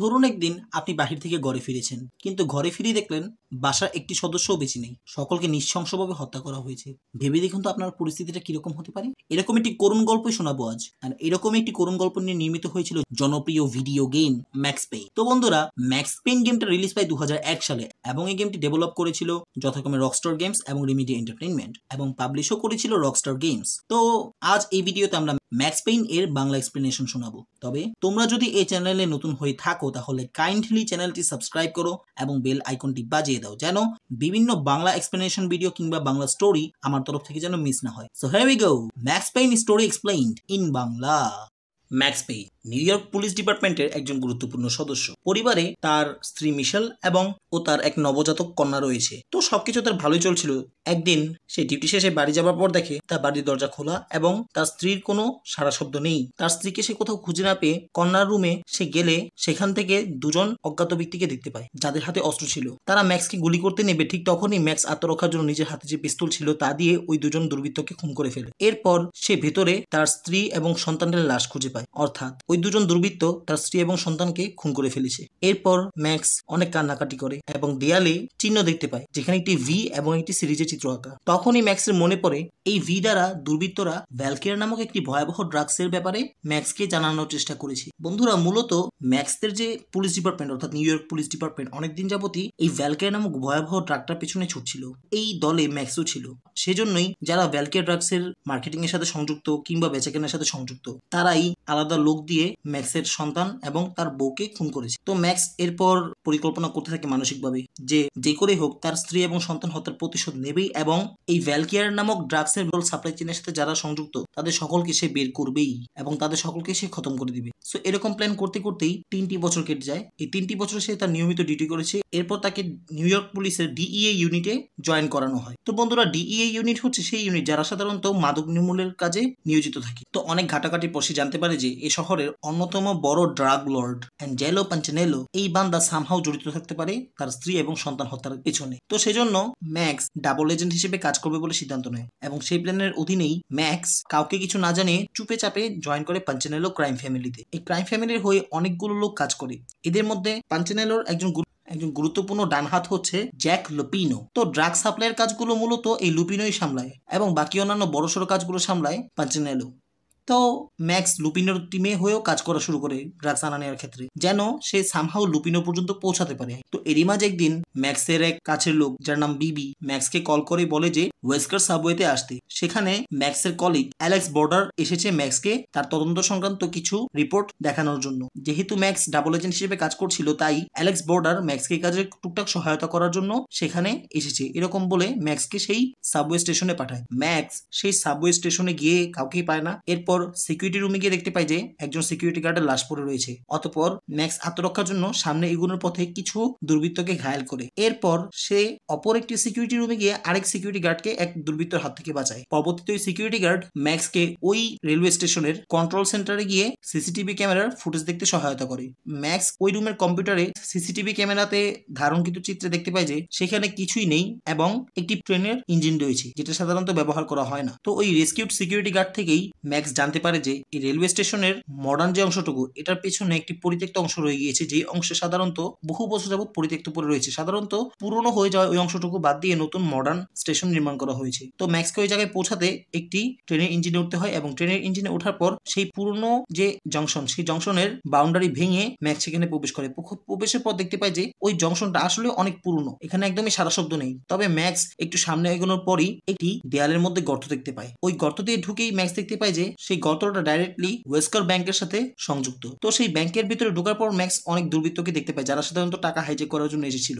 ধরুন একদিন আপনি বাহির থেকে ঘরে ফিরেছেন কিন্তু ঘরে ফিরে দেখলেন বাসার একটি সদস্যও বেঁচে নেই সকলকে নিঃশংসভাবে হত্যা করা হয়েছে ভেবে দেখুন তো আপনার পরিস্থিতিটা কিরকম হতে পারে এরকম একটি করুণ গল্পই শোনাবো আজ আর এরকম একটি করুণ গল্প নিয়ে নির্মিত হয়েছিল জনপ্রিয় ভিডিও গেম ম্যাক্স পেইন তো বন্ধুরা ম্যাক্স পেইন গেমটা রিলিজ পায় দু সালে এবং এই গেমটি ডেভেলপ করেছিল যথাক্রমে রকস্টার গেমস এবং রিমিডিয়া এন্টারটেনমেন্ট এবং পাবলিশও করেছিল রকস্টার গেমস তো আজ এই ভিডিওতে আমরা ম্যাক্স পেইন এর বাংলা এক্সপ্লেনেশন শোনাবো তবে তোমরা যদি এই চ্যানেলে নতুন হয়ে থাকো তাহলে কাইন্ডলি চ্যানেলটি সাবস্ক্রাইব করো এবং বেল আইকনটি বাজিয়ে দাও যেন বিভিন্ন বাংলা এক্সপ্লেনেশন ভিডিও কিংবা বাংলা স্টোরি আমার তরফ থেকে যেন মিস না হয় so have we go Max Payne story explained in Bangla Max Payne New York police ডিপার্টমেন্টের একজন গুরুত্বপূর্ণ সদস্য পরিবারে তার স্ত্রী মিশেল এবং ও তার এক নবজাতক কন্যা রয়েছে তো সবকিছু তার ভালোই চলছিল একদিন সে ডিউটি শেষে বাড়ি যাবার পর দেখে তার বাড়ির দরজা খোলা এবং তার স্ত্রীর কোনো সারা শব্দ নেই তার স্ত্রীকে সে কোথাও খুঁজে না পেয়ে কন্যার রুমে সে গেলে সেখান থেকে দুজন অজ্ঞাত ব্যক্তিকে দেখতে পায় যাদের হাতে অস্ত্র ছিল তারা ম্যাক্সকে গুলি করতে নেবে ঠিক তখনই ম্যাক্স আত্মরক্ষার জন্য নিজের হাতে যে পিস্তল ছিল তা দিয়ে ওই দুজন দুর্বৃত্তকে খুন করে ফেলে এরপর সে ভেতরে তার স্ত্রী এবং সন্তানের লাশ খুঁজে পায় অর্থাৎ ওই দুজন দুর্বৃত্ত তার স্ত্রী এবং সন্তানকে খুন করে ফেলেছে এরপর ম্যাক্স অনেক কান্নাকাটি করে এবং দেয়ালে চিহ্ন দেখতে পায় যেখানে একটি ভি এবং একটি সিরিজের চিত্র আঁকা তখনই ম্যাক্সের মনে পড়ে এই ভি দ্বারা দুর্বৃত্তরা ভ্যালকেরা নামক একটি ভয়াবহ ড্রাগসের ব্যাপারে ম্যাক্সকে জানানোর চেষ্টা করেছে বন্ধুরা মূলত ম্যাক্সদের যে পুলিশ ডিপার্টমেন্ট অর্থাৎ নিউ ইয়র্ক পুলিশ ডিপার্টমেন্ট অনেকদিন যাবতই এই ভ্যালকের নামক ভয়াবহ ড্রাগটার পেছনে ছুটছিল এই দলে ম্যাক্সও ছিল সেজন্যই যারা ড্রাগস ড্রাগসের মার্কেটিং এর সাথে সংযুক্ত কিংবা বেচাকেনার সাথে সংযুক্ত তারাই আলাদা লোক দিয়ে গিয়ে ম্যাক্সের সন্তান এবং তার বউকে খুন করেছে তো ম্যাক্স এরপর পরিকল্পনা করতে থাকে মানসিকভাবে যে যে করে হোক তার স্ত্রী এবং সন্তান হত্যার প্রতিশোধ নেবেই এবং এই ভ্যালকিয়ার নামক ড্রাগসের বল সাপ্লাই চেনের সাথে যারা সংযুক্ত তাদের সকলকে সে বের করবেই এবং তাদের সকলকে সে খতম করে দিবে সো এরকম প্ল্যান করতে করতেই তিনটি বছর কেটে যায় এই তিনটি বছর সে তার নিয়মিত ডিউটি করেছে এরপর তাকে নিউ ইয়র্ক পুলিশের ডিইএ ইউনিটে জয়েন করানো হয় তো বন্ধুরা ডিইএ ইউনিট e হচ্ছে সেই ইউনিট যারা সাধারণত মাদক নির্মূলের কাজে নিয়োজিত থাকে তো অনেক ঘাটাঘাটি পর সে জানতে পারে যে এই শহরের অন্যতম বড় ড্রাগ লর্ড অ্যাঞ্জেলো পাঞ্চেনেলো এই বান্দা সামহাও জড়িত থাকতে পারে তার স্ত্রী এবং সন্তান হত্যার পেছনে তো সেজন্য ম্যাক্স ডাবল এজেন্ট হিসেবে কাজ করবে বলে সিদ্ধান্ত নেয় এবং সেই প্ল্যানের অধীনেই ম্যাক্স কাউকে কিছু না জানে চুপে চাপে জয়েন করে পাঞ্চেনেলো ক্রাইম ফ্যামিলিতে এই ক্রাইম ফ্যামিলির হয়ে অনেকগুলো লোক কাজ করে এদের মধ্যে পাঞ্চেনেলোর একজন একজন গুরুত্বপূর্ণ ডানহাত হচ্ছে জ্যাক লুপিনো তো ড্রাগ সাপ্লাইয়ের কাজগুলো মূলত এই লুপিনোই সামলায় এবং বাকি অন্যান্য বড়সড় কাজগুলো সামলায় পাঞ্চেনেলো তো ম্যাক্স লুপিনোর টিমে হয়েও কাজ করা শুরু করে ড্রাগস আনানোর ক্ষেত্রে যেন সে সামহাও লুপিনো পর্যন্ত পৌঁছাতে পারে তো এরই মাঝে একদিন ম্যাক্সের এক কাছের লোক যার নাম বিবি ম্যাক্সকে কল করে বলে যে ওয়েস্কার সাবওয়েতে আসতে সেখানে ম্যাক্সের কলিগ অ্যালেক্স বর্ডার এসেছে ম্যাক্সকে তার তদন্ত সংক্রান্ত কিছু রিপোর্ট দেখানোর জন্য যেহেতু ম্যাক্স ডাবল এজেন্ট হিসেবে কাজ করছিল তাই অ্যালেক্স বর্ডার ম্যাক্সকে কাজে টুকটাক সহায়তা করার জন্য সেখানে এসেছে এরকম বলে ম্যাক্সকে সেই সাবওয়ে স্টেশনে পাঠায় ম্যাক্স সেই সাবওয়ে স্টেশনে গিয়ে কাউকেই পায় না এরপর অতপর সিকিউরিটি রুমে গিয়ে দেখতে পাই যে একজন সিকিউরিটি গার্ডের লাশ পড়ে রয়েছে অতপর ম্যাক্স আত্মরক্ষার জন্য সামনে এগুনোর পথে কিছু দুর্বৃত্তকে ঘায়াল করে এরপর সে অপর একটি সিকিউরিটি রুমে গিয়ে আরেক সিকিউরিটি গার্ডকে এক দুর্বৃত্তর হাত থেকে বাঁচায় পরবর্তীতে ওই সিকিউরিটি গার্ড ম্যাক্সকে ওই রেলওয়ে স্টেশনের কন্ট্রোল সেন্টারে গিয়ে সিসিটিভি ক্যামেরার ফুটেজ দেখতে সহায়তা করে ম্যাক্স ওই রুমের কম্পিউটারে সিসিটিভি ক্যামেরাতে ধারণকৃত চিত্রে দেখতে পায় যে সেখানে কিছুই নেই এবং একটি ট্রেনের ইঞ্জিন রয়েছে যেটা সাধারণত ব্যবহার করা হয় না তো ওই রেস্কিউড সিকিউরিটি গার্ড থেকেই ম্যাক্স জানতে পারে যে এই রেলওয়ে স্টেশনের মডার্ন যে অংশটুকু এটার পেছনে একটি পরিত্যক্ত অংশ রয়ে গিয়েছে যে অংশে সাধারণত বহু বছর যাবৎ পরিত্যক্ত পড়ে রয়েছে সাধারণত পুরনো হয়ে যাওয়া ওই অংশটুকু বাদ দিয়ে নতুন মডার্ন স্টেশন নির্মাণ করা হয়েছে তো ম্যাক্সকে ওই জায়গায় পৌঁছাতে একটি ট্রেনের ইঞ্জিনে উঠতে হয় এবং ট্রেনের ইঞ্জিনে ওঠার পর সেই পুরনো যে জংশন সেই জংশনের বাউন্ডারি ভেঙে ম্যাক্স সেখানে প্রবেশ করে প্রবেশের পর দেখতে পায় যে ওই জংশনটা আসলে অনেক পুরনো এখানে একদমই সারা শব্দ নেই তবে ম্যাক্স একটু সামনে এগোনোর পরই একটি দেয়ালের মধ্যে গর্ত দেখতে পায় ওই গর্ত দিয়ে ঢুকেই ম্যাক্স দেখতে পায় যে সেই গর্তটা ডাইরেক্টলি ওয়েস্কার ব্যাংকের সাথে সংযুক্ত তো সেই ব্যাংকের ভিতরে ঢোকার পর ম্যাক্স অনেক দুর্বৃত্তকে দেখতে পায় যারা সাধারণত টাকা হাইজেক করার জন্য এসেছিল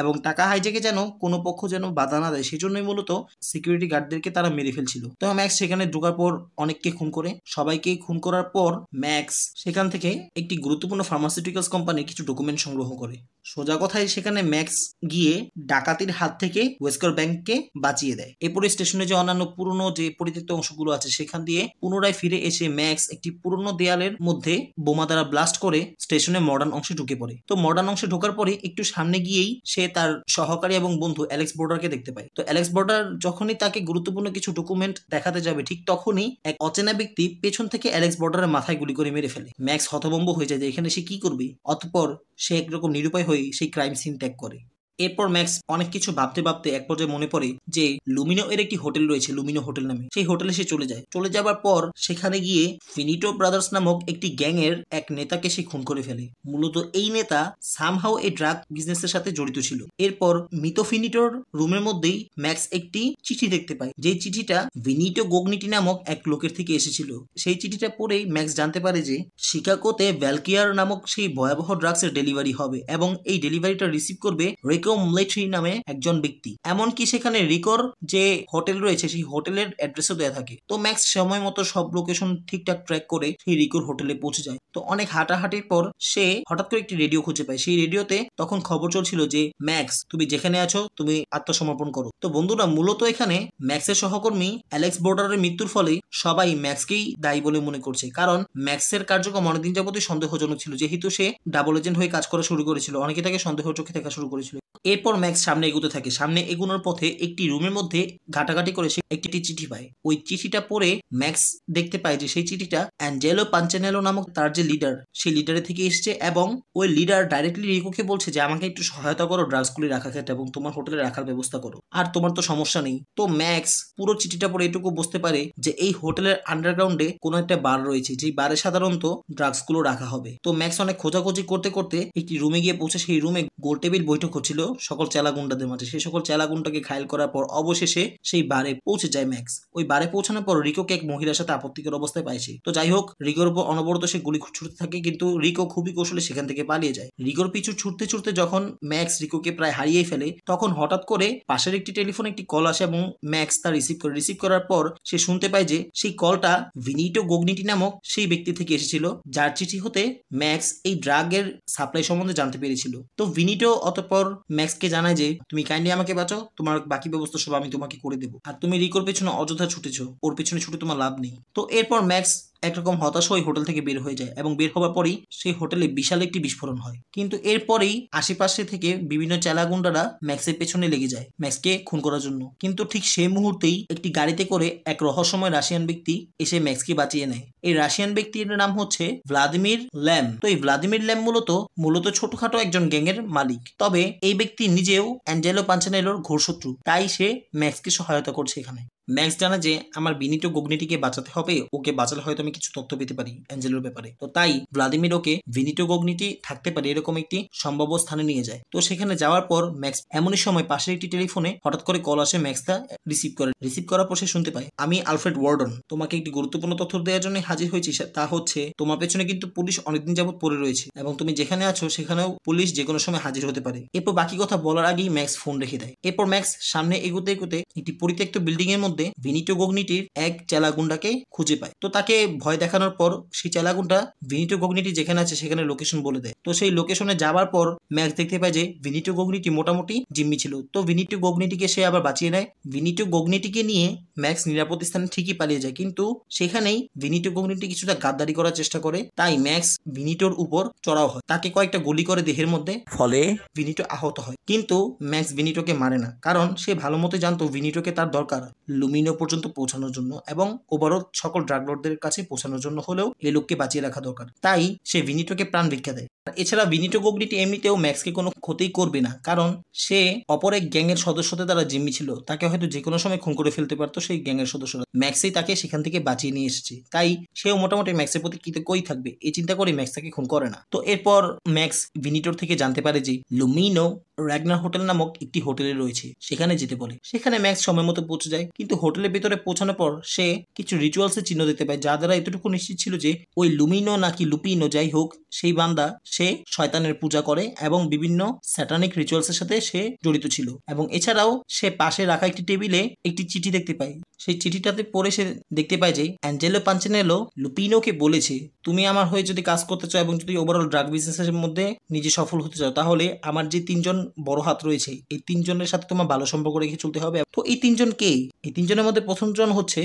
এবং টাকা হাইজেকে যেন কোনো পক্ষ যেন বাধা না দেয় সেই জন্যই মূলত সিকিউরিটি গার্ডদেরকে তারা মেরে ফেলছিল তো ম্যাক্স সেখানে ঢোকার পর অনেককে খুন করে সবাইকে খুন করার পর ম্যাক্স সেখান থেকে একটি গুরুত্বপূর্ণ ফার্মাসিউটিক্যালস কোম্পানি কিছু ডকুমেন্ট সংগ্রহ করে সোজা কথায় সেখানে ম্যাক্স গিয়ে ডাকাতির হাত থেকে ওয়েস্কর ব্যাংককে বাঁচিয়ে দেয় এরপরে স্টেশনে যে অন্যান্য পুরনো যে পরিত্যক্ত অংশগুলো আছে সেখান দিয়ে পুনরায় ফিরে এসে ম্যাক্স একটি পুরনো দেয়ালের মধ্যে বোমা দ্বারা ব্লাস্ট করে স্টেশনে মডার্ন অংশে ঢুকে পড়ে তো মডার্ন অংশে ঢোকার পরে একটু সামনে গিয়েই সে সে তার সহকারী এবং বন্ধু অ্যালেক্স বর্ডারকে দেখতে পায় তো অ্যালেক্স বর্ডার যখনই তাকে গুরুত্বপূর্ণ কিছু ডকুমেন্ট দেখাতে যাবে ঠিক তখনই এক অচেনা ব্যক্তি পেছন থেকে অ্যালেক্স বর্ডারের মাথায় গুলি করে মেরে ফেলে ম্যাক্স হতভম্ব হয়ে যায় যে এখানে সে কি করবে অতপর সে একরকম নিরুপায় হয়ে সেই ক্রাইম সিন ত্যাগ করে এরপর ম্যাক্স অনেক কিছু ভাবতে ভাবতে এক পর্যায়ে মনে পড়ে যে লুমিনো এর একটি হোটেল রয়েছে লুমিনো হোটেল নামে সেই হোটেলে সে চলে যায় চলে যাবার পর সেখানে গিয়ে ফিনিটো ব্রাদার্স নামক একটি গ্যাং এর এক নেতাকে সে খুন করে ফেলে মূলত এই নেতা সামহাও এই ড্রাগ বিজনেস এর সাথে জড়িত ছিল এরপর মৃত ফিনিটোর রুমের মধ্যেই ম্যাক্স একটি চিঠি দেখতে পায় যে চিঠিটা ভিনিটো গোগনিটি নামক এক লোকের থেকে এসেছিল সেই চিঠিটা পড়ে ম্যাক্স জানতে পারে যে শিকাগোতে ভ্যালকিয়ার নামক সেই ভয়াবহ ড্রাগস এর ডেলিভারি হবে এবং এই ডেলিভারিটা রিসিভ করবে রেকর্ড বিক্রম লেট্রি নামে একজন ব্যক্তি এমনকি সেখানে রিকর যে হোটেল রয়েছে সেই হোটেলের অ্যাড্রেসও দেওয়া থাকে তো ম্যাক্স সময় মতো সব লোকেশন ঠিকঠাক ট্র্যাক করে সেই রিকর হোটেলে পৌঁছে যায় তো অনেক হাঁটাহাঁটির পর সে হঠাৎ করে একটি রেডিও খুঁজে পায় সেই রেডিওতে তখন খবর চলছিল যে ম্যাক্স তুমি যেখানে আছো তুমি আত্মসমর্পণ করো তো বন্ধুরা মূলত এখানে ম্যাক্সের সহকর্মী অ্যালেক্স বোর্ডারের মৃত্যুর ফলে সবাই ম্যাক্সকেই দায়ী বলে মনে করছে কারণ ম্যাক্সের কার্যক্রম অনেকদিন যাবতই সন্দেহজনক ছিল যেহেতু সে ডাবল এজেন্ট হয়ে কাজ করা শুরু করেছিল অনেকে তাকে সন্দেহ চোখে দেখা শুরু করেছিল এরপর ম্যাক্স সামনে এগুতে থাকে সামনে এগোনোর পথে একটি রুমের মধ্যে ঘাটাঘাটি করে সে একটি চিঠি পায় ওই চিঠিটা পড়ে ম্যাক্স দেখতে পায় যে সেই চিঠিটা অ্যাঞ্জেলো পাঞ্চানেলো নামক তার যে লিডার সেই লিডারে থেকে এসছে এবং ওই লিডার ডাইরেক্টলি রিকোকে বলছে যে আমাকে একটু সহায়তা করো ড্রাগসগুলি রাখা ক্ষেত্রে এবং তোমার হোটেলে রাখার ব্যবস্থা করো আর তোমার তো সমস্যা নেই তো ম্যাক্স পুরো চিঠিটা পড়ে এটুকু বুঝতে পারে যে এই হোটেলের আন্ডারগ্রাউন্ডে কোনো একটা বার রয়েছে যেই বারে সাধারণত ড্রাগসগুলো রাখা হবে তো ম্যাক্স অনেক খোঁজাখোঁজি করতে করতে একটি রুমে গিয়ে পৌঁছে সেই রুমে গোল টেবিল বৈঠক হচ্ছিল ছিল সকল গুন্ডাদের মাঝে সেই সকল চেলা গুন্ডাকে ঘায়ল করার পর অবশেষে সেই বারে পৌঁছে যায় ম্যাক্স ওই বারে পৌঁছানোর পর রিকোকে এক মহিলার সাথে আপত্তিকর অবস্থায় পাইছে তো যাই হোক রিকোর উপর অনবরত সে গুলি ছুটতে থাকে কিন্তু রিকো খুবই কৌশলে সেখান থেকে পালিয়ে যায় রিকোর পিছু ছুটতে ছুটতে যখন ম্যাক্স রিকোকে প্রায় হারিয়ে ফেলে তখন হঠাৎ করে পাশের একটি টেলিফোন একটি কল আসে এবং ম্যাক্স তা রিসিভ করে রিসিভ করার পর সে শুনতে পায় যে সেই কলটা ভিনিটো গগনিটি নামক সেই ব্যক্তি থেকে এসেছিল যার চিঠি হতে ম্যাক্স এই ড্রাগের সাপ্লাই সম্বন্ধে জানতে পেরেছিল তো ভিনিটো অতপর ম্যাক্সকে জানায় যে তুমি কাইন্ডলি আমাকে বাঁচাও তোমার বাকি ব্যবস্থা সব আমি তোমাকে করে দেবো আর তুমি রিকোর পেছনে অযথা ছুটেছো ওর পেছনে ছুটে তোমার লাভ নেই তো এরপর ম্যাক্স একরকম হতাশ হয়ে হোটেল থেকে বের হয়ে যায় এবং বের হওয়ার পরেই সেই হোটেলে বিশাল একটি বিস্ফোরণ হয় কিন্তু এরপরেই আশেপাশে থেকে বিভিন্ন চেলাগুন্ডারা ম্যাক্সের পেছনে লেগে যায় ম্যাক্সকে খুন করার জন্য কিন্তু ঠিক সেই মুহূর্তেই একটি গাড়িতে করে এক রহস্যময় রাশিয়ান ব্যক্তি এসে ম্যাক্সকে বাঁচিয়ে নেয় এই রাশিয়ান ব্যক্তির নাম হচ্ছে ভ্লাদিমির ল্যাম তো এই ভ্লাদিমির ল্যাম মূলত মূলত ছোটখাটো একজন গ্যাংয়ের মালিক তবে এই ব্যক্তি নিজেও অ্যাঞ্জেলো পাঞ্চানেলোর ঘোরশত্রু তাই সে ম্যাক্সকে সহায়তা করছে এখানে ম্যাক্স জানা যে আমার বিনিত গগ্নিটিকে বাঁচাতে হবে ওকে বাঁচালে হয়তো আমি কিছু তথ্য পেতে পারি অ্যাঞ্জেলোর ব্যাপারে তো তাই ভ্লাদিমির ওকে বিনিত গগ্নিটি থাকতে পারে এরকম একটি সম্ভাব্য স্থানে নিয়ে যায় তো সেখানে যাওয়ার পর ম্যাক্স এমনই সময় পাশের একটি টেলিফোনে হঠাৎ করে কল আসে ম্যাক্স তা রিসিভ করে রিসিভ করার পর সে শুনতে পায় আমি আলফ্রেড ওয়ার্ডন তোমাকে একটি গুরুত্বপূর্ণ তথ্য দেওয়ার জন্য হাজির হয়েছি তা হচ্ছে তোমার পেছনে কিন্তু পুলিশ অনেকদিন যাবত পড়ে রয়েছে এবং তুমি যেখানে আছো সেখানেও পুলিশ যে কোনো সময় হাজির হতে পারে এরপর বাকি কথা বলার আগেই ম্যাক্স ফোন রেখে দেয় এরপর ম্যাক্স সামনে এগোতে এগোতে একটি পরিত্যক্ত বিল্ডিং এর মধ্যে মধ্যে ভিনিটো গগ্নিটির এক চেলাগুন্ডাকে খুঁজে পায় তো তাকে ভয় দেখানোর পর সেই চেলাগুন্ডা ভিনিটো গগ্নিটি যেখানে আছে সেখানে লোকেশন বলে দেয় তো সেই লোকেশনে যাবার পর ম্যাক্স দেখতে পায় যে ভিনিটো গগ্নিটি মোটামুটি জিম্মি ছিল তো ভিনিটো গগ্নিটিকে সে আবার বাঁচিয়ে নেয় ভিনিটো গগ্নিটিকে নিয়ে ম্যাক্স নিরাপদ স্থানে ঠিকই পালিয়ে যায় কিন্তু সেখানেই ভিনিটো গগ্নিটি কিছুটা গাদ্দারি করার চেষ্টা করে তাই ম্যাক্স ভিনিটোর উপর চড়াও হয় তাকে কয়েকটা গুলি করে দেহের মধ্যে ফলে ভিনিটো আহত হয় কিন্তু ম্যাক্স ভিনিটোকে মারে না কারণ সে ভালো মতো জানতো ভিনিটোকে তার দরকার লুমিনো পর্যন্ত পৌঁছানোর জন্য এবং ওভারঅল সকল লর্ডদের কাছে পৌঁছানোর জন্য হলেও এই লোককে বাঁচিয়ে রাখা দরকার তাই সে ভিনিটোকে প্রাণ ভিক্ষা দেয় এছাড়া ভিনিটো গোগলিটি এমনিতেও ম্যাক্সকে কোনো ক্ষতি করবে না কারণ সে অপর এক গ্যাংয়ের সদস্যতে তারা জিম্মি ছিল তাকে হয়তো যে কোনো সময় খুন করে ফেলতে পারতো সেই গ্যাংয়ের সদস্যরা ম্যাক্সেই তাকে সেখান থেকে বাঁচিয়ে নিয়ে এসেছে তাই সেও মোটামুটি ম্যাক্সের প্রতি কৃতজ্ঞই থাকবে এই চিন্তা করে ম্যাক্স তাকে খুন করে না তো এরপর ম্যাক্স ভিনিটোর থেকে জানতে পারে যে লুমিনো র্যাগনার হোটেল নামক একটি হোটেলে রয়েছে সেখানে যেতে বলে সেখানে ম্যাক্স সময় মতো পৌঁছে যায় কিন্তু হোটেলের ভেতরে পৌঁছানোর পর সে কিছু রিচুয়ালস এর চিহ্ন দেখতে পায় যা দ্বারা এতটুকু নিশ্চিত ছিল যে ওই লুমিনো নাকি লুপিনো যাই হোক সেই বান্দা সে শয়তানের পূজা করে এবং বিভিন্ন স্যাটানিক রিচুয়ালস এর সাথে সে জড়িত ছিল এবং এছাড়াও সে পাশে রাখা একটি টেবিলে একটি চিঠি দেখতে পায় সেই চিঠিটাতে পড়ে সে দেখতে পায় যে অ্যাঞ্জেলো পাঞ্চেনেলো লুপিনোকে বলেছে তুমি আমার হয়ে যদি কাজ করতে চাও এবং যদি ওভারঅল ড্রাগ বিজনেসের মধ্যে নিজে সফল হতে চাও তাহলে আমার যে তিনজন বড় হাত রয়েছে এই তিনজনের সাথে তোমার ভালো সম্পর্ক রেখে চলতে হবে তো এই তিনজন কে এই তিনজনের মধ্যে প্রথমজন হচ্ছে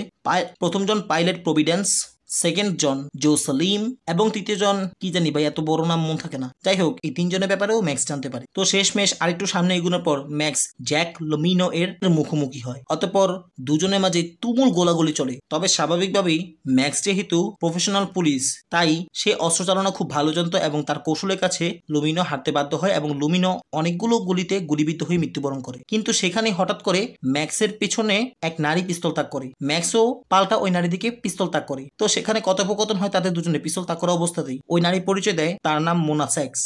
প্রথমজন পাইলট প্রভিডেন্স সেকেন্ড জন জো সালিম এবং তৃতীয় জন কি জানি ভাই এত বড় নাম মন থাকে না যাই হোক এই তিনজনের ব্যাপারেও ম্যাক্স জানতে পারে তো শেষ মেশ আরেকটু সামনে এগুনোর পর ম্যাক্স জ্যাক লমিনো এর মুখোমুখি হয় অতপর দুজনের মাঝে তুমুল গোলাগুলি চলে তবে স্বাভাবিকভাবেই ম্যাক্স যেহেতু প্রফেশনাল পুলিশ তাই সে অস্ত্র চালনা খুব ভালো জানত এবং তার কৌশলের কাছে লুমিনো হারতে বাধ্য হয় এবং লুমিনো অনেকগুলো গুলিতে গুলিবিদ্ধ হয়ে মৃত্যুবরণ করে কিন্তু সেখানে হঠাৎ করে ম্যাক্সের পিছনে এক নারী পিস্তল তাক করে ম্যাক্সও পাল্টা ওই নারী দিকে পিস্তল তাক করে তো সেখানে কথোপকথন হয় তাদের দুজনে পিস্তল তাক করা অবস্থাতেই ওই নারী পরিচয় দেয় তার নাম Mona Sax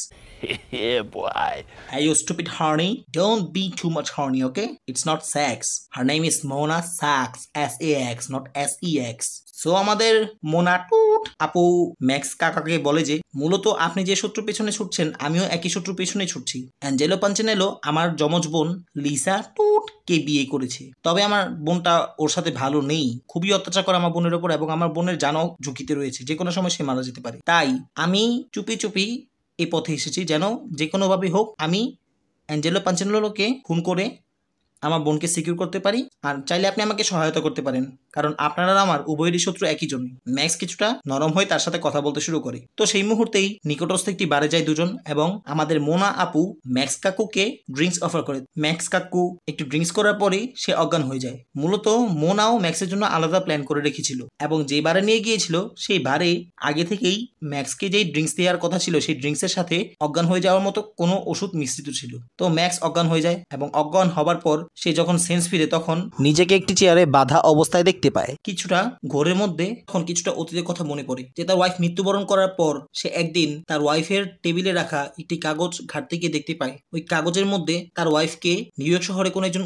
Hey, you stupid horny. Don't be too much horny, okay? It's not sex. Her name is Mona Sachs. S-A-X, not S-E-X. So আমাদের মোনাটুট আপু ম্যাক্স কাকাকে বলে যে মূলত আপনি যে শত্রুর পেছনে ছুটছেন আমিও একই শত্রুর পেছনে ছুটছি অ্যাঞ্জেলো পাঞ্চেনেলো আমার যমজ বোন লিসা টুট কে বিয়ে করেছে তবে আমার বোনটা ওর সাথে ভালো নেই খুবই অত্যাচার করে আমার বোনের ওপর এবং আমার বোনের জানও ঝুঁকিতে রয়েছে যে কোনো সময় সে মারা যেতে পারে তাই আমি চুপি চুপি এ পথে এসেছি যেন যে কোনোভাবে হোক আমি অ্যাঞ্জেলো পাঞ্চেনলোকে খুন করে আমার বোনকে সিকিউর করতে পারি আর চাইলে আপনি আমাকে সহায়তা করতে পারেন কারণ আপনারা আর আমার উভয়েরই শত্রু একই জমি ম্যাক্স কিছুটা নরম হয়ে তার সাথে কথা বলতে শুরু করে তো সেই মুহূর্তেই নিকটস্থ একটি বারে যায় দুজন এবং আমাদের মোনা আপু ম্যাক্স কাকুকে ড্রিঙ্কস অফার করে ম্যাক্স কাকু একটু ড্রিঙ্কস করার পরেই সে অজ্ঞান হয়ে যায় মূলত মোনাও ম্যাক্সের জন্য আলাদা প্ল্যান করে রেখেছিল এবং যে বারে নিয়ে গিয়েছিল সেই বারে আগে থেকেই ম্যাক্সকে যেই ড্রিঙ্কস দেওয়ার কথা ছিল সেই ড্রিঙ্কসের সাথে অজ্ঞান হয়ে যাওয়ার মতো কোনো ওষুধ মিশ্রিত ছিল তো ম্যাক্স অজ্ঞান হয়ে যায় এবং অজ্ঞান হবার পর সে যখন সেন্স ফিরে তখন নিজেকে একটি চেয়ারে বাধা অবস্থায় দেখে দেখতে পায় কিছুটা ঘোরের মধ্যে তখন কিছুটা অতীতের কথা মনে পড়ে যে তার ওয়াইফ মৃত্যুবরণ করার পর সে একদিন তার ওয়াইফের টেবিলে রাখা একটি কাগজ ঘাটতে গিয়ে দেখতে পায় ওই কাগজের মধ্যে তার ওয়াইফকে নিউ ইয়র্ক শহরে কোনো একজন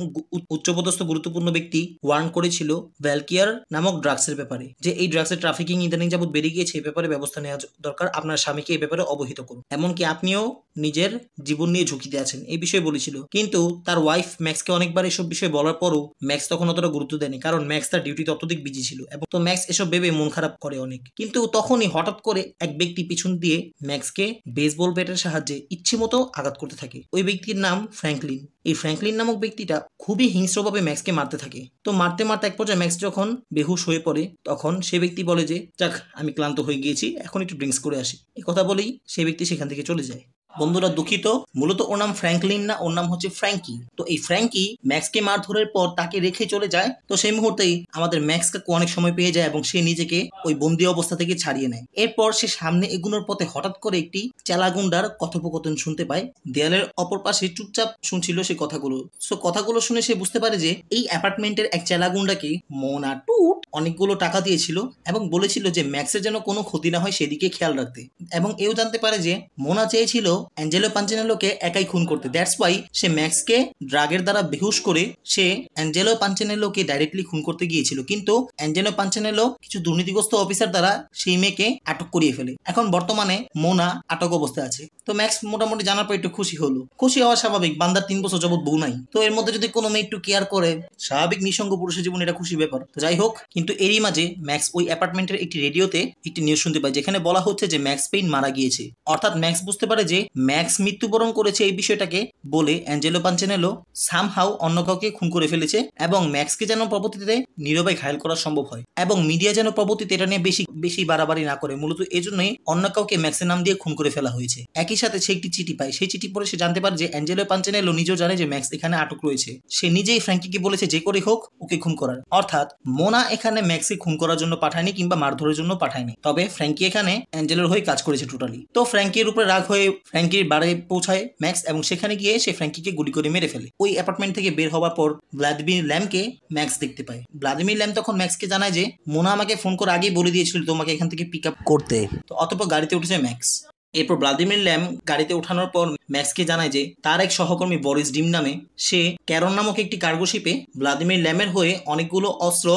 উচ্চপদস্থ গুরুত্বপূর্ণ ব্যক্তি ওয়ার্ন করেছিল ভ্যালকিয়ার নামক ড্রাগসের ব্যাপারে যে এই ড্রাগসের ট্রাফিকিং ইদানিং যাবত বেরিয়ে গিয়েছে এই ব্যাপারে ব্যবস্থা নেওয়া দরকার আপনার স্বামীকে এই ব্যাপারে অবহিত করুন এমনকি আপনিও নিজের জীবন নিয়ে ঝুঁকিতে আছেন এই বিষয়ে বলেছিল কিন্তু তার ওয়াইফ ম্যাক্সকে অনেকবার এসব বিষয়ে বলার পরও ম্যাক্স তখন অতটা গুরুত্ব দেয়নি কারণ ম্যাক্স তার ডিউটি ব্যক্তি ততদিক বিজি ছিল এবং তো ম্যাক্স এসব ভেবে মন খারাপ করে অনেক কিন্তু তখনই হঠাৎ করে এক ব্যক্তি পিছন দিয়ে ম্যাক্সকে বেসবল ব্যাটের সাহায্যে ইচ্ছে মতো আঘাত করতে থাকে ওই ব্যক্তির নাম ফ্র্যাঙ্কলিন এই ফ্র্যাঙ্কলিন নামক ব্যক্তিটা খুবই হিংস্রভাবে ম্যাক্সকে মারতে থাকে তো মারতে মারতে এক পর্যায়ে ম্যাক্স যখন বেহুশ হয়ে পড়ে তখন সে ব্যক্তি বলে যে যাক আমি ক্লান্ত হয়ে গিয়েছি এখন একটু ড্রিঙ্কস করে আসি এ কথা বলেই সে ব্যক্তি সেখান থেকে চলে যায় বন্ধুরা দুঃখিত মূলত ওর নাম ফ্র্যাঙ্কলিন না ওর নাম হচ্ছে ফ্র্যাঙ্কি তো এই ফ্র্যাঙ্কি ম্যাক্সকে মারধরের পর তাকে রেখে চলে যায় তো সেই মুহূর্তেই আমাদের ম্যাক্স অনেক সময় পেয়ে যায় এবং সে নিজেকে ওই বন্দি অবস্থা থেকে ছাড়িয়ে নেয় এরপর সে সামনে এগুনোর পথে হঠাৎ করে একটি চেলাগুন্ডার কথোপকথন শুনতে পায় দেয়ালের অপর পাশে চুপচাপ শুনছিল সে কথাগুলো সো কথাগুলো শুনে সে বুঝতে পারে যে এই অ্যাপার্টমেন্টের এক চেলাগুন্ডাকে মোনা টুট অনেকগুলো টাকা দিয়েছিল এবং বলেছিল যে ম্যাক্সের যেন কোনো ক্ষতি না হয় সেদিকে খেয়াল রাখতে এবং এও জানতে পারে যে মোনা চেয়েছিল অ্যাঞ্জেলো পাঞ্চিনেলোকে একাই খুন করতে দ্যাটস ওয়াই সে ম্যাক্সকে ড্রাগের দ্বারা বেহুশ করে সে অ্যাঞ্জেলো পাঞ্চেনেলোকে ডাইরেক্টলি খুন করতে গিয়েছিল কিন্তু অ্যাঞ্জেলো পাঞ্চেনেলো কিছু দুর্নীতিগ্রস্ত অফিসার দ্বারা সেই মেয়েকে আটক করিয়ে ফেলে এখন বর্তমানে মোনা আটক অবস্থায় আছে তো ম্যাক্স মোটামুটি জানার পর একটু খুশি হলো খুশি হওয়া স্বাভাবিক বান্দার তিন বছর যাবত বউ নাই তো এর মধ্যে যদি কোনো মেয়ে একটু কেয়ার করে স্বাভাবিক নিঃসঙ্গ পুরুষের জীবন এটা খুশি ব্যাপার তো যাই হোক কিন্তু এরই মাঝে ম্যাক্স ওই অ্যাপার্টমেন্টের একটি রেডিওতে একটি নিউজ শুনতে পায় যেখানে বলা হচ্ছে যে ম্যাক্স পেইন মারা গিয়েছে অর্থাৎ ম্যাক্স বুঝতে পারে যে ম্যাক্স মৃত্যুবরণ করেছে এই বিষয়টাকে বলে অ্যাঞ্জেলো পাঞ্চেনেলো সামহাও অন্য কাউকে খুন করে ফেলেছে এবং ম্যাক্সকে যেন পরবর্তীতে নীরবে ঘায়ল করা সম্ভব হয় এবং মিডিয়া যেন পরবর্তীতে এটা নিয়ে বেশি বেশি বাড়াবাড়ি না করে মূলত এজন্যই অন্য কাউকে ম্যাক্সের নাম দিয়ে খুন করে ফেলা হয়েছে একই একই সাথে সে একটি চিঠি পায় সেই চিঠি পড়ে সে জানতে পারে যে অ্যাঞ্জেলো পাঞ্চেনেলো নিজেও জানে যে ম্যাক্স এখানে আটক রয়েছে সে নিজেই ফ্র্যাঙ্কিকে বলেছে যে করে হোক ওকে খুন করার অর্থাৎ মোনা এখানে ম্যাক্সকে খুন করার জন্য পাঠায়নি কিংবা মারধরের জন্য পাঠায়নি তবে ফ্র্যাঙ্কি এখানে অ্যাঞ্জেলোর হয়ে কাজ করেছে টোটালি তো ফ্র্যাঙ্কির উপরে রাগ হয়ে ফ্র্যাঙ্কির বাড়ি পৌঁছায় ম্যাক্স এবং সেখানে গিয়ে সে ফ্র্যাঙ্কিকে গুলি করে মেরে ফেলে ওই অ্যাপার্টমেন্ট থেকে বের হওয়ার পর ভ্লাদিমির ল্যাম্পকে ম্যাক্স দেখতে পায় ভ্লাদিমির ল্যাম্প তখন ম্যাক্সকে জানায় যে মোনা আমাকে ফোন করে আগেই বলে দিয়েছিল তোমাকে এখান থেকে পিক আপ করতে তো অতপর গাড়িতে উঠেছে ম্যাক্স এরপর ভ্লাদিমির ল্যাম গাড়িতে ওঠানোর পর ম্যাক্সকে জানায় যে তার এক সহকর্মী বরিস ডিম নামে সে ক্যারন নামক একটি কার্গোশিপে ভ্লাদিমির ল্যামের হয়ে অনেকগুলো অস্ত্র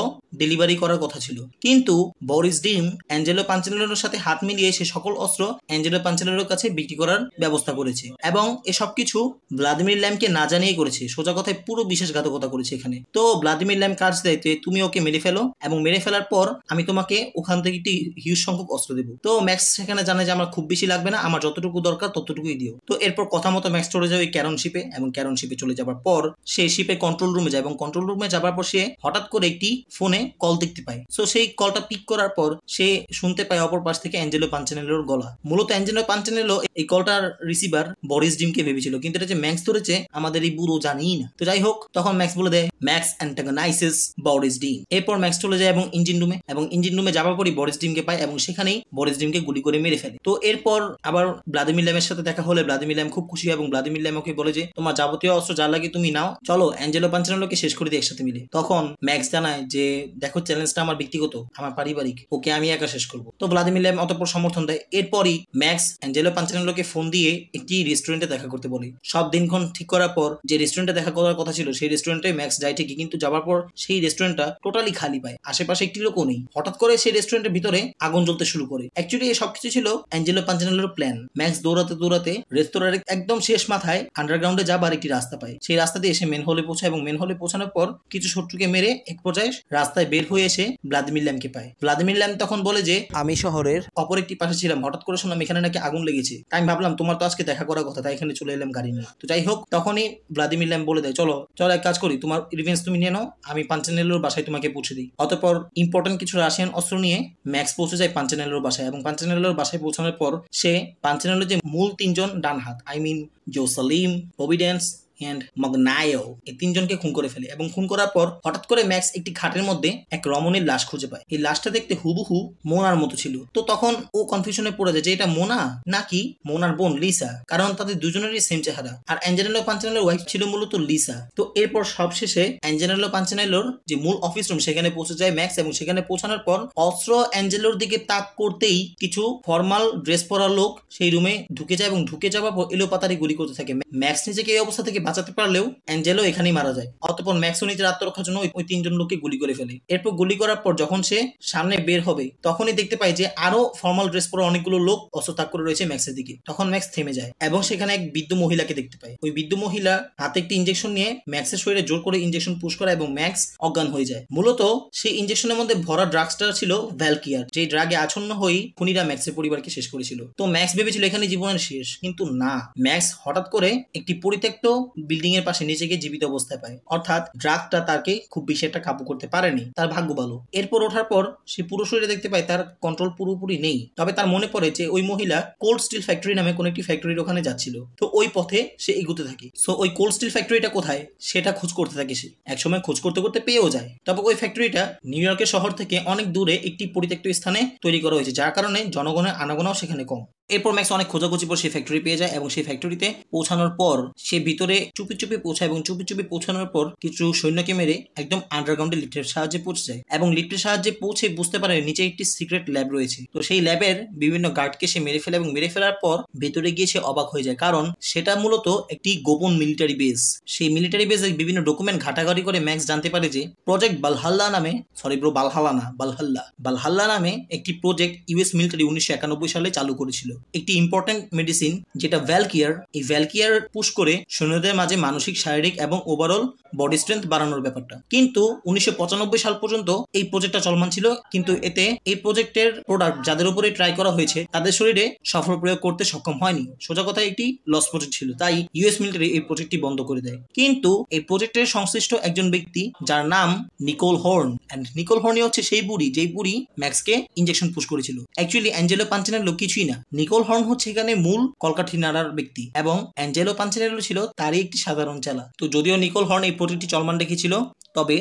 ডেলিভারি করার কথা ছিল কিন্তু বরিস ডিম অ্যাঞ্জেলো পাঞ্চেলোর সাথে হাত মিলিয়ে সে সকল অস্ত্র অ্যাঞ্জেলো পাঞ্চেলোর কাছে বিক্রি করার ব্যবস্থা করেছে এবং এসব কিছু ভ্লাদিমির ল্যামকে না জানিয়ে করেছে সোজা কথায় পুরো বিশ্বাসঘাতকতা করেছে এখানে তো ভ্লাদিমির ল্যাম কাজ দায়িত্বে তুমি ওকে মেরে ফেলো এবং মেরে ফেলার পর আমি তোমাকে ওখান থেকে একটি হিউজ সংখ্যক অস্ত্র দেবো তো ম্যাক্স সেখানে জানে যে আমার খুব বেশি লাগবে না আমার যতটুকু দরকার ততটুকুই দিও তো এরপর কথা মতো ম্যাক্স চলে যায় ওই ক্যারন শিপে এবং ক্যারন শিপে চলে যাবার পর সে শিপে কন্ট্রোল রুমে যায় এবং কন্ট্রোল রুমে যাবার পর সে হঠাৎ করে একটি ফোনে কল দেখতে পায় সো সেই কলটা পিক করার পর সে শুনতে পায় অপর পাশ থেকে অ্যাঞ্জেলো পাঞ্চেনেলোর গলা মূলত অ্যাঞ্জেলো পাঞ্চেনেলো এই কলটার রিসিভার বরিস ডিমকে ভেবেছিল কিন্তু এটা যে ম্যাক্স ধরেছে আমাদের এই বুড়ো জানেই না তো যাই হোক তখন ম্যাক্স বলে দেয় ম্যাক্স অ্যান্টাগনাইসিস বরিস ডিম এরপর ম্যাক্স চলে যায় এবং ইঞ্জিন রুমে এবং ইঞ্জিন রুমে যাবার পরই বরিস ডিমকে পায় এবং সেখানেই বরিস ডিমকে গুলি করে মেরে ফেলে তো এরপর আবার ব্লাদিমির ল্যামের সাথে দেখা হলে ব্লাদিমির ল্যাম খুব খুশি এবং ভ্লাদিমির ল্যাম ওকে বলে যে তোমার যাবতীয় অস্ত্র যা লাগে তুমি নাও চলো অ্যাঞ্জেলো পাঞ্চানোলোকে শেষ করে দিই একসাথে মিলে তখন ম্যাক্স জানায় যে দেখো চ্যালেঞ্জটা আমার ব্যক্তিগত আমার পারিবারিক ওকে আমি একা শেষ করবো তো ভ্লাদিমির ল্যাম অতপর সমর্থন দেয় এরপরই ম্যাক্স অ্যাঞ্জেলো পাঞ্চানোলোকে ফোন দিয়ে একটি রেস্টুরেন্টে দেখা করতে বলে সব দিনক্ষণ ঠিক করার পর যে রেস্টুরেন্টে দেখা করার কথা ছিল সেই রেস্টুরেন্টে ম্যাক্স যায় ঠিকই কিন্তু যাওয়ার পর সেই রেস্টুরেন্টটা টোটালি খালি পায় আশেপাশে একটি লোকও নেই হঠাৎ করে সেই রেস্টুরেন্টের ভিতরে আগুন জ্বলতে শুরু করে অ্যাকচুয়ালি এই সবকিছু ছিল অ্যাঞ্জেলো পাঞ্চানোলোর প্ল্যান ম্যাক্স দৌড়াতে দৌড়াতে রেস্তোরাঁর টানেলের একদম শেষ মাথায় আন্ডারগ্রাউন্ডে যাবার একটি রাস্তা পায় সেই রাস্তা দিয়ে এসে মেন হলে পৌঁছায় এবং মেন হলে পৌঁছানোর পর কিছু শত্রুকে মেরে এক পর্যায়ে রাস্তায় বের হয়ে এসে ভ্লাদিমির ল্যামকে পায় ভ্লাদিমির ল্যাম তখন বলে যে আমি শহরের অপর একটি পাশে ছিলাম হঠাৎ করে শুনলাম এখানে নাকি আগুন লেগেছে তাই আমি ভাবলাম তোমার তো আজকে দেখা করার কথা তাই এখানে চলে এলাম গাড়ি নিয়ে তো যাই হোক তখনই ভ্লাদিমির ল্যাম বলে দেয় চলো চলো এক কাজ করি তোমার রিভেন্স তুমি নিয়ে নাও আমি পাঞ্চানেলোর বাসায় তোমাকে পৌঁছে দিই অতপর ইম্পর্টেন্ট কিছু রাশিয়ান অস্ত্র নিয়ে ম্যাক্স পৌঁছে যায় পাঞ্চানেলোর বাসায় এবং পাঞ্চানেলোর বাসায় পৌঁছানোর পর সে পাঞ্চানেলোর যে মূল তিনজন ডান হাত I mean Jerusalem, Providence, and মগনায়ো এই তিনজনকে খুন করে ফেলে এবং খুন করার পর হঠাৎ করে ম্যাক্স একটি খাটের মধ্যে এক রমনের লাশ খুঁজে পায় এই লাশটা দেখতে হুবহু মোনার মতো ছিল তো তখন ও কনফিউশনে পড়ে যায় যে এটা মোনা নাকি মোনার বোন লিসা কারণ তাদের দুজনেরই সেম চেহারা আর অ্যাঞ্জেলো পাঞ্চানেলোর ওয়াইফ ছিল মূলত লিসা তো এরপর সবশেষে অ্যাঞ্জেলো পাঞ্চানেলোর যে মূল অফিস রুম সেখানে পৌঁছে যায় ম্যাক্স এবং সেখানে পৌঁছানোর পর অস্ত্র অ্যাঞ্জেলোর দিকে তাক করতেই কিছু ফর্মাল ড্রেস পরা লোক সেই রুমে ঢুকে যায় এবং ঢুকে যাওয়ার পর এলোপাতারি গুলি করতে থাকে ম্যাক্স নিজেকে এই অবস্থা থেকে বাঁচাতে পারলেও অ্যাঞ্জেলো এখানেই মারা যায় অতপর ম্যাক্সো নিজের আত্মরক্ষার জন্য ওই তিনজন লোককে গুলি করে ফেলে এরপর গুলি করার পর যখন সে সামনে বের হবে তখনই দেখতে পায় যে আরো ফর্মাল ড্রেস পরা অনেকগুলো লোক অস্ত্র তাক করে রয়েছে ম্যাক্সের দিকে তখন ম্যাক্স থেমে যায় এবং সেখানে এক বৃদ্ধ মহিলাকে দেখতে পায় ওই বৃদ্ধ মহিলা হাতে একটি ইঞ্জেকশন নিয়ে ম্যাক্সের শরীরে জোর করে ইঞ্জেকশন পুশ করা এবং ম্যাক্স অজ্ঞান হয়ে যায় মূলত সেই ইঞ্জেকশনের মধ্যে ভরা ড্রাগসটা ছিল ভ্যালকিয়ার যে ড্রাগে আচ্ছন্ন হয়ে খুনিরা ম্যাক্সের পরিবারকে শেষ করেছিল তো ম্যাক্স ভেবেছিল এখানে জীবনের শেষ কিন্তু না ম্যাক্স হঠাৎ করে একটি পরিত্যক্ত বিল্ডিং এর পাশে নিচে গিয়ে জীবিত অবস্থায় পায় অর্থাৎ ড্রাগটা তাকে খুব বেশি একটা কাবু করতে পারেনি তার ভাগ্য ভালো এরপর ওঠার পর সে পুরো শরীরে দেখতে পায় তার কন্ট্রোল পুরোপুরি নেই তবে তার মনে পড়ে যে ওই মহিলা কোল্ড স্টিল ফ্যাক্টরি নামে কোনো একটি ফ্যাক্টরির ওখানে যাচ্ছিল তো ওই পথে সে এগুতে থাকে সো ওই কোল্ড স্টিল ফ্যাক্টরিটা কোথায় সেটা খোঁজ করতে থাকে সে একসময় খোঁজ করতে করতে পেয়েও যায় তবে ওই ফ্যাক্টরিটা নিউ ইয়র্কের শহর থেকে অনেক দূরে একটি পরিত্যক্ত স্থানে তৈরি করা হয়েছে যার কারণে জনগণের আনাগোনাও সেখানে কম এরপর ম্যাক্স অনেক খোঁজাখুঁজি পর সেই ফ্যাক্টরি পেয়ে যায় এবং সেই ফ্যাক্টরিতে পৌঁছানোর পর সে ভিতরে চুপি চুপি পৌঁছায় এবং চুপি চুপি পৌঁছানোর পর কিছু সৈন্যকে মেরে একদম আন্ডারগ্রাউন্ডে লিফ্টের সাহায্যে পৌঁছে যায় এবং লিফ্টের সাহায্যে পৌঁছে বুঝতে পারে নিচে একটি সিক্রেট ল্যাব রয়েছে তো সেই ল্যাবের বিভিন্ন গার্ডকে সে মেরে ফেলে এবং মেরে ফেলার পর ভেতরে গিয়ে সে অবাক হয়ে যায় কারণ সেটা মূলত একটি গোপন মিলিটারি বেস সেই মিলিটারি বেসের বিভিন্ন ডকুমেন্ট ঘাটাঘাটি করে ম্যাক্স জানতে পারে যে প্রজেক্ট বালহাল্লা নামে সরি ব্রো বালহালা না বালহাল্লা বালহাল্লা নামে একটি প্রজেক্ট ইউএস মিলিটারি উনিশশো সালে চালু করেছিল একটি ইম্পর্টেন্ট মেডিসিন যেটা ভ্যালকিয়ার এই ভ্যালকিয়ার পুশ করে সৈন্যদের মাঝে মানসিক শারীরিক এবং ওভারঅল বডি স্ট্রেংথ বাড়ানোর ব্যাপারটা কিন্তু উনিশশো সাল পর্যন্ত এই প্রজেক্টটা চলমান ছিল কিন্তু এতে এই প্রজেক্টের প্রোডাক্ট যাদের উপরে ট্রাই করা হয়েছে তাদের শরীরে সফল প্রয়োগ করতে সক্ষম হয়নি সোজা কথা একটি লস প্রজেক্ট ছিল তাই ইউএস মিলিটারি এই প্রজেক্টটি বন্ধ করে দেয় কিন্তু এই প্রজেক্টের সংশ্লিষ্ট একজন ব্যক্তি যার নাম নিকোল হর্ন অ্যান্ড নিকোল হর্নই হচ্ছে সেই বুড়ি যেই বুড়ি ম্যাক্সকে ইঞ্জেকশন পুশ করেছিল অ্যাকচুয়ালি অ্যাঞ্জেলো পাঞ্চেনের লোক কিছুই না নিকোল হর্ন হচ্ছে এখানে মূল কলকাঠি নাড়ার ব্যক্তি এবং অ্যাঞ্জেলো পাঞ্চেনেরও ছিল তারই একটি সাধারণ চালা তো যদিও নিকোল হর্ন এই প্রতিটি চলমান রেখেছিল তবে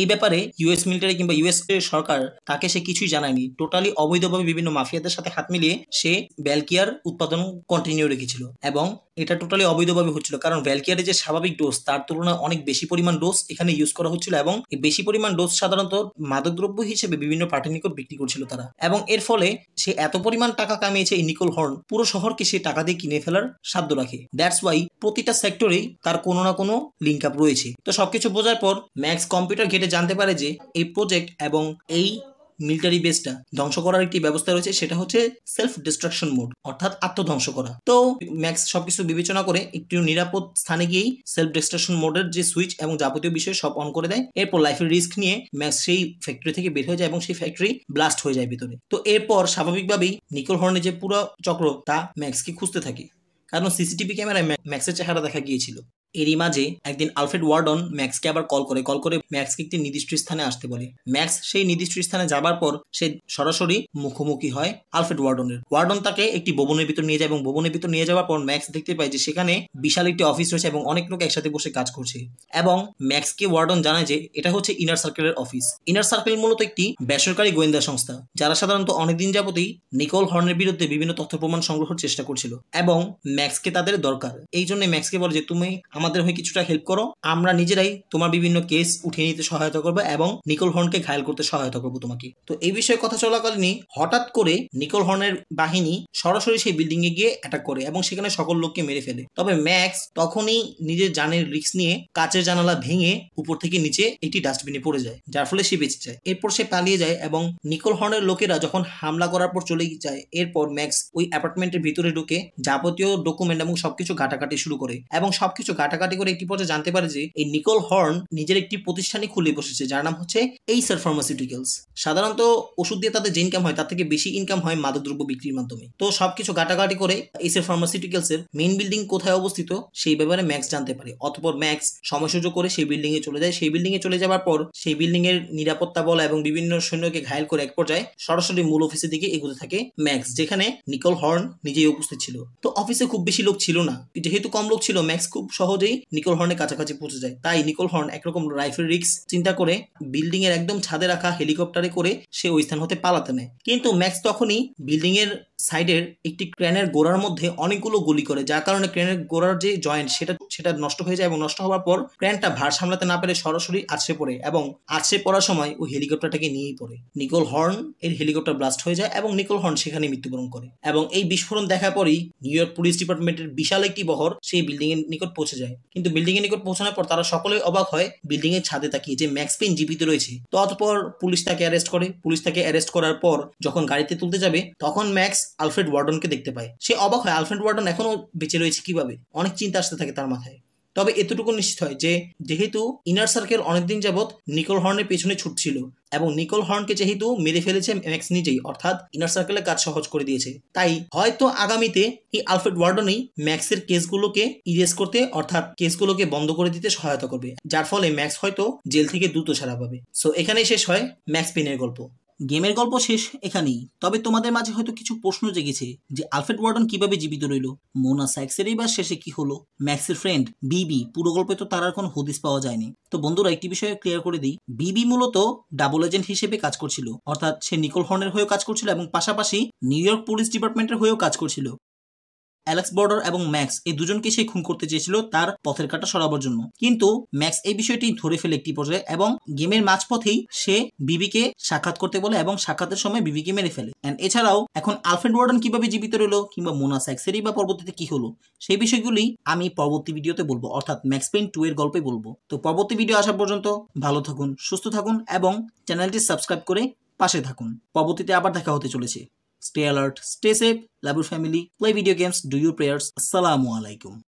এই ব্যাপারে ইউএস মিলিটারি কিংবা ইউএস সরকার তাকে সে কিছুই জানায়নি টোটালি অবৈধভাবে বিভিন্ন মাফিয়াদের সাথে হাত মিলিয়ে সে ব্যালকিয়ার উৎপাদন কন্টিনিউ রেখেছিল এবং এটা টোটালি অবৈধভাবে হচ্ছিল কারণ ব্যালকিয়ারের যে স্বাভাবিক ডোজ তার তুলনায় অনেক বেশি পরিমাণ ডোজ এখানে ইউজ করা হচ্ছিল এবং বেশি পরিমাণ ডোজ সাধারণত মাদকদ্রব্য হিসেবে বিভিন্ন পার্টির নিকট বিক্রি করছিল তারা এবং এর ফলে সে এত পরিমাণ টাকা কামিয়েছে এই নিকোল হর্ন পুরো শহরকে সে টাকা দিয়ে কিনে ফেলার সাধ্য রাখে দ্যাটস ওয়াই প্রতিটা সেক্টরেই তার কোনো না কোনো লিঙ্ক আপ রয়েছে তো সবকিছু বোঝার পর ম্যাক্স কম্পিউটার ঘেটে জানতে পারে যে এই প্রজেক্ট এবং এই মিলিটারি বেসটা ধ্বংস করার একটি ব্যবস্থা রয়েছে সেটা হচ্ছে সেলফ ডিস্ট্রাকশন মোড অর্থাৎ আত্মধ্বংস করা তো ম্যাক্স সবকিছু বিবেচনা করে একটু নিরাপদ স্থানে গিয়েই সেলফ ডিস্ট্রাকশন মোডের যে সুইচ এবং যাবতীয় বিষয় সব অন করে দেয় এরপর লাইফের রিস্ক নিয়ে ম্যাক্স সেই ফ্যাক্টরি থেকে বের হয়ে যায় এবং সেই ফ্যাক্টরি ব্লাস্ট হয়ে যায় ভিতরে তো এরপর স্বাভাবিকভাবেই নিকোল হর্নের যে পুরো চক্র তা ম্যাক্সকে খুঁজতে থাকে কারণ সিসিটিভি ক্যামেরায় ম্যাক্সের চেহারা দেখা গিয়েছিল এরই মাঝে একদিন আলফ্রেড ওয়ার্ডন ম্যাক্সকে আবার কল করে কল করে ম্যাক্সকে একটি নির্দিষ্ট স্থানে আসতে বলে ম্যাক্স সেই নির্দিষ্ট স্থানে যাবার পর সে সরাসরি মুখোমুখি হয় আলফ্রেড ওয়ার্ডনের ওয়ার্ডন তাকে একটি ভবনের ভিতর নিয়ে যায় এবং ভবনের ভিতর নিয়ে যাওয়ার পর ম্যাক্স দেখতে পায় যে সেখানে বিশাল একটি অফিস রয়েছে এবং অনেক লোক একসাথে বসে কাজ করছে এবং ম্যাক্সকে ওয়ার্ডন জানায় যে এটা হচ্ছে ইনার সার্কেলের অফিস ইনার সার্কেল মূলত একটি বেসরকারি গোয়েন্দা সংস্থা যারা সাধারণত অনেকদিন যাবতেই নিকোল হর্নের বিরুদ্ধে বিভিন্ন তথ্য প্রমাণ সংগ্রহের চেষ্টা করছিল এবং ম্যাক্সকে তাদের দরকার এই জন্য ম্যাক্সকে বলে যে তুমি আমাদের হয়ে কিছুটা হেল্প করো আমরা নিজেরাই তোমার বিভিন্ন কেস উঠিয়ে নিতে সহায়তা করবো এবং নিকোল হর্নকে ঘায়ল করতে সহায়তা করবো তোমাকে তো এই বিষয়ে কথা চলাকালীনই হঠাৎ করে নিকোল হর্নের বাহিনী সরাসরি সেই বিল্ডিং এ গিয়ে অ্যাটাক করে এবং সেখানে সকল লোককে মেরে ফেলে তবে ম্যাক্স তখনই নিজের জানের রিক্স নিয়ে কাচের জানালা ভেঙে উপর থেকে নিচে একটি ডাস্টবিনে পড়ে যায় যার ফলে সে বেঁচে যায় এরপর সে পালিয়ে যায় এবং নিকোল হর্নের লোকেরা যখন হামলা করার পর চলে যায় এরপর ম্যাক্স ওই অ্যাপার্টমেন্টের ভিতরে ঢুকে যাবতীয় ডকুমেন্ট এবং সবকিছু ঘাটাঘাটি শুরু করে এবং সবকিছু কাটাকাটি করে একটি পর্যায়ে জানতে পারে যে এই নিকোল হর্ন নিজের একটি প্রতিষ্ঠানে খুলে বসেছে যার নাম হচ্ছে এইসার ফার্মাসিউটিক্যালস সাধারণত ওষুধ দিয়ে তাদের যে ইনকাম হয় তার থেকে বেশি ইনকাম হয় মাদকদ্রব্য বিক্রির মাধ্যমে তো সবকিছু কাটাকাটি করে এইসার ফার্মাসিউটিক্যালস এর মেইন বিল্ডিং কোথায় অবস্থিত সেই ব্যাপারে ম্যাক্স জানতে পারে অতপর ম্যাক্স সময় সুযোগ করে সেই বিল্ডিং এ চলে যায় সেই বিল্ডিং এ চলে যাওয়ার পর সেই বিল্ডিং এর নিরাপত্তা বল এবং বিভিন্ন সৈন্যকে ঘায়ল করে এক পর্যায়ে সরাসরি মূল অফিসের দিকে এগোতে থাকে ম্যাক্স যেখানে নিকোল হর্ন নিজেই উপস্থিত ছিল তো অফিসে খুব বেশি লোক ছিল না যেহেতু কম লোক ছিল ম্যাক্স খুব সহজ সহজেই নিকল হর্নের কাছাকাছি পৌঁছে যায় তাই নিকোল হর্ন একরকম রাইফেল রিক্স চিন্তা করে বিল্ডিং এর একদম ছাদে রাখা হেলিকপ্টারে করে সে ওই স্থান হতে পালাতে নেয় কিন্তু ম্যাক্স তখনই বিল্ডিং এর সাইডের একটি ক্রেনের গোড়ার মধ্যে অনেকগুলো গুলি করে যার কারণে ক্রেনের গোড়ার যে জয়েন্ট সেটা সেটা নষ্ট হয়ে যায় এবং নষ্ট হওয়ার পর ক্রেনটা ভার সামলাতে না পেরে সরাসরি আছড়ে পড়ে এবং আছড়ে পড়ার সময় ওই হেলিকপ্টারটাকে নিয়েই পড়ে নিকোল হর্ন এর হেলিকপ্টার ব্লাস্ট হয়ে যায় এবং নিকোল হর্ন সেখানে মৃত্যুবরণ করে এবং এই বিস্ফোরণ দেখার পরই নিউ ইয়র্ক পুলিশ ডিপার্টমেন্টের বিশাল একটি বহর সেই বিল্ডিং এর নিকট পৌঁছে যায় কিন্তু বিল্ডিং এর নিকট পৌঁছানোর পর তারা সকলেই অবাক হয় বিল্ডিং এর ছাদে তাকিয়ে যে ম্যাক্সপিন জীবিত রয়েছে তৎপর পুলিশ তাকে অ্যারেস্ট করে পুলিশ তাকে অ্যারেস্ট করার পর যখন গাড়িতে তুলতে যাবে তখন ম্যাক্স আলফ্রেড ওয়ার্ডনকে দেখতে পায় সে অবাক হয় আলফ্রেড ওয়ার্ডন এখনও বেঁচে রয়েছে কিভাবে অনেক চিন্তা আসতে থাকে তার মাথায় তবে এতটুকু নিশ্চিত হয় যে যেহেতু ইনার সার্কেল অনেকদিন যাবৎ নিকোল হর্নের পেছনে ছুটছিল এবং নিকোল হর্নকে যেহেতু মেরে ফেলেছে ম্যাক্স নিজেই অর্থাৎ ইনার সার্কেলের কাজ সহজ করে দিয়েছে তাই হয়তো আগামীতে এই আলফ্রেড ওয়ার্ডনই ম্যাক্সের কেসগুলোকে ইরেজ করতে অর্থাৎ কেসগুলোকে বন্ধ করে দিতে সহায়তা করবে যার ফলে ম্যাক্স হয়তো জেল থেকে দ্রুত ছাড়া পাবে সো এখানেই শেষ হয় ম্যাক্স পেনের গল্প গেমের গল্প শেষ এখানেই তবে তোমাদের মাঝে হয়তো কিছু প্রশ্ন জেগেছে যে আলফ্রেড ওয়ার্ডন কিভাবে জীবিত রইল মোনা স্যাক্সেরই বা শেষে কি হলো ম্যাক্সের ফ্রেন্ড বিবি পুরো গল্পে তো তার আর কোনো হদিস পাওয়া যায়নি তো বন্ধুরা একটি বিষয়ে ক্লিয়ার করে দিই বিবি মূলত ডাবল এজেন্ট হিসেবে কাজ করছিল অর্থাৎ সে নিকোল হর্নের হয়েও কাজ করছিল এবং পাশাপাশি নিউ ইয়র্ক পুলিশ ডিপার্টমেন্টের হয়েও কাজ করছিল অ্যালেক্স বর্ডার এবং ম্যাক্স এই দুজনকে সে খুন করতে চেয়েছিল তার পথের কাটা সরাবার জন্য কিন্তু ম্যাক্স এই বিষয়টি ধরে ফেলে একটি পর্যায়ে এবং গেমের মাঝপথেই সে বিবিকে সাক্ষাৎ করতে বলে এবং সাক্ষাতের সময় বিবিকে মেরে ফেলে অ্যান্ড এছাড়াও এখন আলফ্রেড ওয়ার্ডন কিভাবে জীবিত রইল কিংবা মোনা স্যাক্সেরই বা পরবর্তীতে কি হলো সেই বিষয়গুলি আমি পরবর্তী ভিডিওতে বলবো অর্থাৎ ম্যাক্স পেন টু এর গল্পে বলবো তো পরবর্তী ভিডিও আসা পর্যন্ত ভালো থাকুন সুস্থ থাকুন এবং চ্যানেলটি সাবস্ক্রাইব করে পাশে থাকুন পরবর্তীতে আবার দেখা হতে চলেছে stay alert, stay safe, love your family, play video games, do your prayers. Assalamu alaikum.